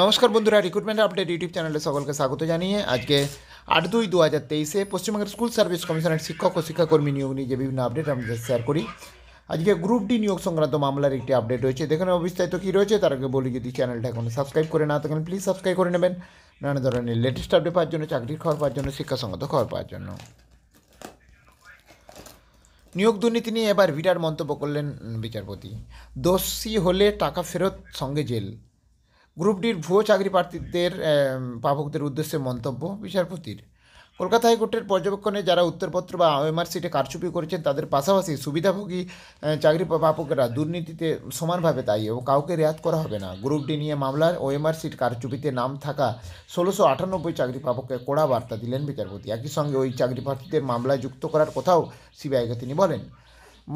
নমস্কার বন্ধুরা recruitment update YouTube চ্যানেলে সকলকে স্বাগত জানিয়ে আজকে আট দুই দু হাজার তেইশে পশ্চিমবঙ্গের স্কুল সার্ভিস কমিশনের শিক্ষক ও শিক্ষাকর্মী নিয়োগ নিয়ে যে বিভিন্ন আপডেট আমাদের শেয়ার করি আজকে গ্রুপ ডি নিয়োগ সংক্রান্ত মামলার একটি আপডেট রয়েছে দেখুন নেব তো কী রয়েছে তার আগে বলি যদি চ্যানেলটা এখন সাবস্ক্রাইব করে না থাকেন প্লিজ সাবস্ক্রাইব করে নেবেন নানা ধরনের লেটেস্ট আপডেট পাওয়ার জন্য চাকরির খবর পাওয়ার জন্য শিক্ষা খবর পাওয়ার জন্য নিয়োগ দুর্নীতি নিয়ে এবার ভিটার মন্তব্য করলেন বিচারপতি দোষী হলে টাকা ফেরত সঙ্গে জেল গ্রুপ ডির ভুয়ো চাকরি প্রার্থীদের পাবকদের উদ্দেশ্যে মন্তব্য বিচারপতির কলকাতা হাইকোর্টের পর্যবেক্ষণে যারা উত্তরপত্র বা ওএমআরসিটে কারচুপি করেছেন তাদের পাশাপাশি সুবিধাভোগী চাকরি প্রাপকেরা দুর্নীতিতে সমানভাবে তাই এবং কাউকে রেয়াত করা হবে না গ্রুপ ডি নিয়ে মামলার ওএমআরসিট কারচুপিতে নাম থাকা ষোলোশো আটানব্বই চাকরি প্রাপককে কড়া বার্তা দিলেন বিচারপতি একই সঙ্গে ওই চাকরি প্রার্থীদের মামলায় যুক্ত করার কথাও সিবিআইকে তিনি বলেন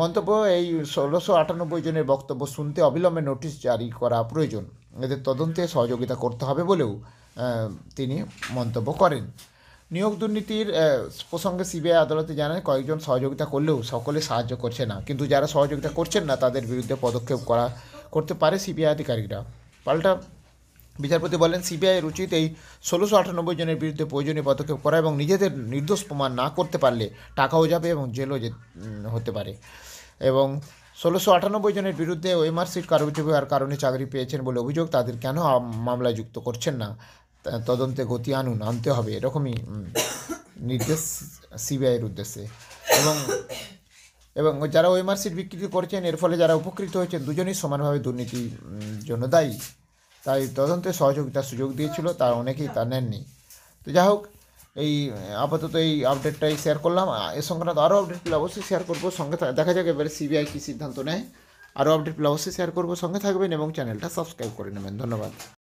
মন্তব্য এই ষোলোশো আটানব্বই জনের বক্তব্য শুনতে অবিলম্বে নোটিশ জারি করা প্রয়োজন এদের তদন্তে সহযোগিতা করতে হবে বলেও তিনি মন্তব্য করেন নিয়োগ দুর্নীতির প্রসঙ্গে সিবিআই আদালতে জানায় কয়েকজন সহযোগিতা করলেও সকলে সাহায্য করছে না কিন্তু যারা সহযোগিতা করছেন না তাদের বিরুদ্ধে পদক্ষেপ করা করতে পারে সিবিআই আধিকারিকরা পাল্টা বিচারপতি বলেন সিবিআইয়ের উচিত এই ষোলোশো আটানব্বই জনের বিরুদ্ধে প্রয়োজনীয় পদক্ষেপ করা এবং নিজেদের নির্দোষ প্রমাণ না করতে পারলে টাকাও যাবে এবং জেলও যে হতে পারে এবং ষোলোশো আটানব্বই জনের বিরুদ্ধে ওএমআরসির কারো হওয়ার কারণে চাকরি পেয়েছেন বলে অভিযোগ তাদের কেন মামলায় যুক্ত করছেন না তদন্তে গতি আনুন আনতে হবে এরকমই নির্দেশ সিবিআইয়ের উদ্দেশ্যে এবং এবং যারা ওই মার্কশিট বিকৃতি করছেন এর ফলে যারা উপকৃত হয়েছেন দুজনেই সমানভাবে দুর্নীতির জন্য দায়ী তাই তদন্তে সহযোগিতার সুযোগ দিয়েছিল তা অনেকেই তা নেননি তো যাই হোক এই আপাতত এই আপডেটটাই শেয়ার করলাম এ সংক্রান্ত আরও আপডেট পেলে অবশ্যই শেয়ার করবো সঙ্গে দেখা যাক এবারে সিবিআই কী সিদ্ধান্ত নেয় আরও আপডেট পেলে অবশ্যই শেয়ার করবো সঙ্গে থাকবেন এবং চ্যানেলটা সাবস্ক্রাইব করে নেবেন ধন্যবাদ